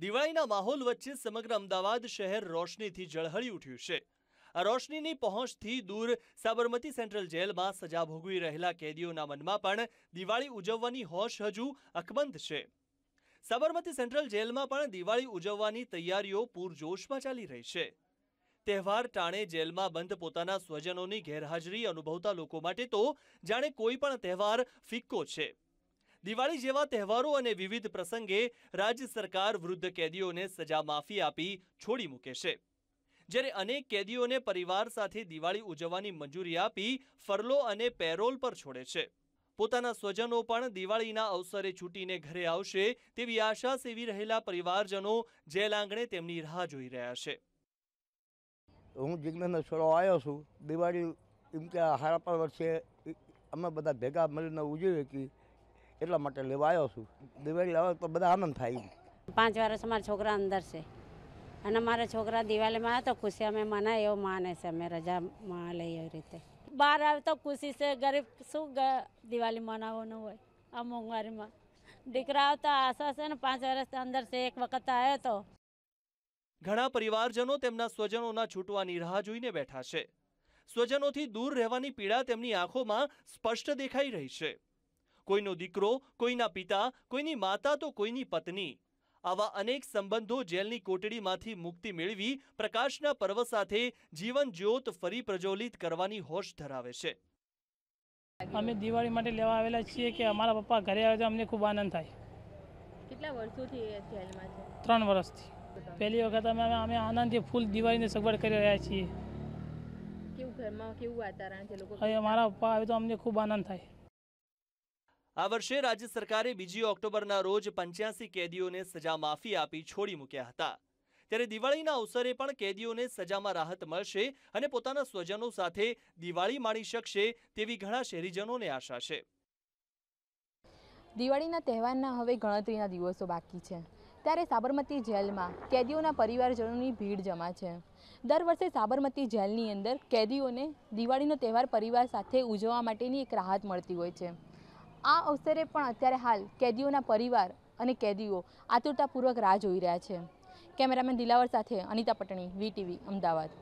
દિવાળીના માહોલ વચ્ચે સમગ્ર અમદાવાદ શહેર રોશનીથી ઝળહળી ઉઠ્યું છે આ રોશનીની પહોંચથી દૂર સાબરમતી સેન્ટ્રલ જેલમાં સજા ભોગવી રહેલા કેદીઓના મનમાં પણ દિવાળી ઉજવવાની હોશ હજુ અકબંધ છે સાબરમતી સેન્ટ્રલ જેલમાં પણ દિવાળી ઉજવવાની તૈયારીઓ પૂરજોશમાં ચાલી રહી છે તહેવાર ટાણે જેલમાં બંધ પોતાના સ્વજનોની ગેરહાજરી અનુભવતા લોકો માટે તો જાણે કોઈ પણ તહેવાર ફિક્કો છે દિવાળી જેવા તહેવારો અને વિવિધ પ્રસંગે રાજ્ય સરકાર વૃદ્ધ કેદીઓને સજા માફી આપી છોડી મૂકે છે જ્યારે અનેક કેદીઓને પરિવાર સાથે દિવાળી ઉજવવાની મંજૂરી આપી ફરલો અને પેરોલ પર છોડે છે પોતાના સ્વજનો પણ દિવાળીના અવસરે છૂટીને ઘરે આવશે તેવી આશા સેવી રહેલા પરિવારજનો જેલ આંગણે તેમની રાહ જોઈ રહ્યા છે હું જિજ્ઞાન છોડો આવ્યો છું દિવાળી એમ કે હારા પર વર્ષે અમે બધા ભેગા મળીને ઉજવીએ કે એટલા માટે લેવા આવ્યો છું દિવાળી આવે તો બધા આનંદ થાય પાંચ વર્ષ મારા છોકરા અંદર છે અને મારા છોકરા દિવાળીમાં આવે તો ખુશી અમે મનાય એવો માને છે અમે રજા રજામાં લઈએ એવી રીતે બહાર આવે તો ખુશી છે ગરીબ શું દિવાળી મનાવવાનું હોય આ મોંઘવારીમાં દીકરા આવતા આશા છે ને પાંચ વર્ષ અંદર છે એક વખત આવ્યો તો ઘણા પરિવારજનો તેમના સ્વજનોના છૂટવાની રાહ જોઈને બેઠા છે સ્વજનોથી દૂર રહેવાની પીડા તેમની આંખોમાં સ્પષ્ટ દેખાઈ રહી છે કોઈનો દીકરો કોઈના પિતા કોઈની માતા તો કોઈની પત્ની આવા અનેક સંબંધો જેલની કોટડીમાંથી મુક્તિ મેળવી પ્રકાશના પર્વ સાથે જીવન જ્યોત ફરી પ્રજ્વલિત કરવાની હોશ ધરાવે છે અમે દિવાળી માટે લેવા આવેલા છીએ કે અમારા પપ્પા ઘરે આવે તો અમને ખૂબ આનંદ થાય કેટલા વર્ષોથી જેલમાં છે ત્રણ વર્ષથી પહેલી વખત અમે અમે આનંદથી ફૂલ દિવાળીની સગવડ કરી રહ્યા છીએ કેવું ઘરમાં કેવું વાતાવરણ છે લોકો અમારા પપ્પા આવે તો અમને ખૂબ આનંદ થાય આ વર્ષે રાજ્ય સરકારે બીજી ઓક્ટોબરના રોજ પંચ્યાસી કેદીઓને સજા માફી આપી છોડી મૂક્યા હતા ત્યારે દિવાળીના અવસરે પણ કેદીઓને સજામાં રાહત મળશે અને પોતાના સ્વજનો સાથે દિવાળી માણી શકશે તેવી ઘણા શહેરીજનોને આશા છે દિવાળીના તહેવારના હવે ગણતરીના દિવસો બાકી છે ત્યારે સાબરમતી જેલમાં કેદીઓના પરિવારજનોની ભીડ જમા છે દર વર્ષે સાબરમતી જેલની અંદર કેદીઓને દિવાળીનો તહેવાર પરિવાર સાથે ઉજવવા માટેની એક રાહત મળતી હોય છે આ અવસરે પણ અત્યારે હાલ કેદીઓના પરિવાર અને કેદીઓ આતુરતાપૂર્વક રાહ જોઈ રહ્યા છે કેમેરામેન દિલાવર સાથે અનિતા પટણી વીટીવી અમદાવાદ